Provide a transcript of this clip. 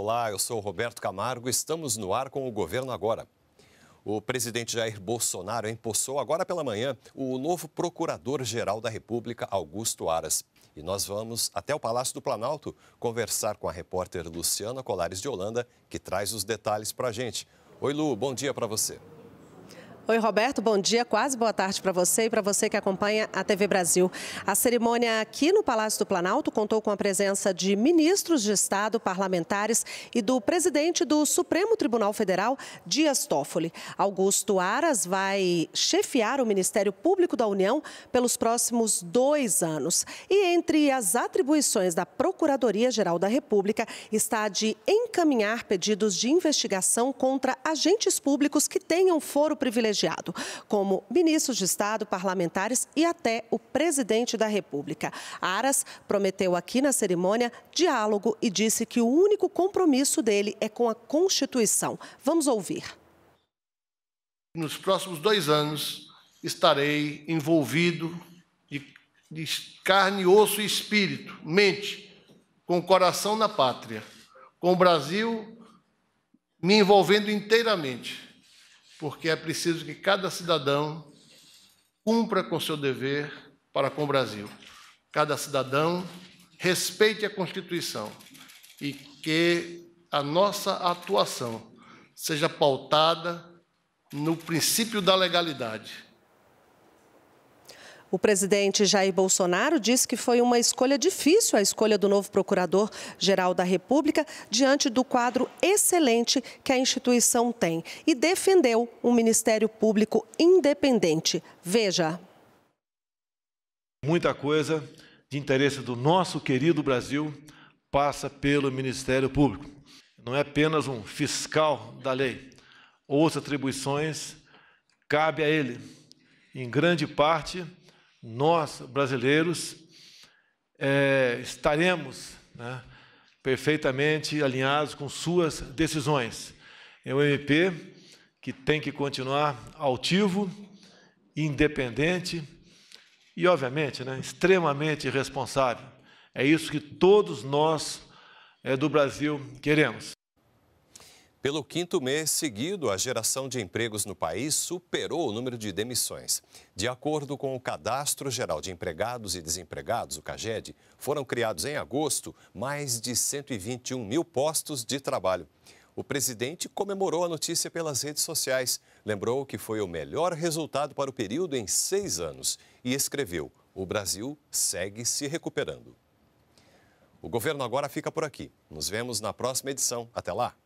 Olá, eu sou Roberto Camargo. Estamos no ar com o governo agora. O presidente Jair Bolsonaro empossou agora pela manhã o novo procurador-geral da República, Augusto Aras. E nós vamos até o Palácio do Planalto conversar com a repórter Luciana Colares de Holanda, que traz os detalhes para a gente. Oi, Lu, bom dia para você. Oi, Roberto, bom dia, quase boa tarde para você e para você que acompanha a TV Brasil. A cerimônia aqui no Palácio do Planalto contou com a presença de ministros de Estado, parlamentares e do presidente do Supremo Tribunal Federal, Dias Toffoli. Augusto Aras vai chefiar o Ministério Público da União pelos próximos dois anos. E entre as atribuições da Procuradoria-Geral da República está a de encaminhar pedidos de investigação contra agentes públicos que tenham foro privilegiado privilegiado, como ministros de Estado, parlamentares e até o presidente da República. Aras prometeu aqui na cerimônia diálogo e disse que o único compromisso dele é com a Constituição. Vamos ouvir. Nos próximos dois anos estarei envolvido de, de carne, osso e espírito, mente, com o coração na pátria, com o Brasil me envolvendo inteiramente porque é preciso que cada cidadão cumpra com seu dever para com o Brasil. Cada cidadão respeite a Constituição e que a nossa atuação seja pautada no princípio da legalidade o presidente Jair Bolsonaro disse que foi uma escolha difícil a escolha do novo procurador-geral da República diante do quadro excelente que a instituição tem e defendeu um Ministério Público independente. Veja. Muita coisa de interesse do nosso querido Brasil passa pelo Ministério Público. Não é apenas um fiscal da lei. Outras atribuições cabe a ele, em grande parte, nós, brasileiros, é, estaremos né, perfeitamente alinhados com suas decisões. É um MP que tem que continuar altivo, independente e, obviamente, né, extremamente responsável. É isso que todos nós é, do Brasil queremos. Pelo quinto mês seguido, a geração de empregos no país superou o número de demissões. De acordo com o Cadastro Geral de Empregados e Desempregados, o CAGED, foram criados em agosto mais de 121 mil postos de trabalho. O presidente comemorou a notícia pelas redes sociais, lembrou que foi o melhor resultado para o período em seis anos e escreveu: O Brasil segue se recuperando. O governo agora fica por aqui. Nos vemos na próxima edição. Até lá!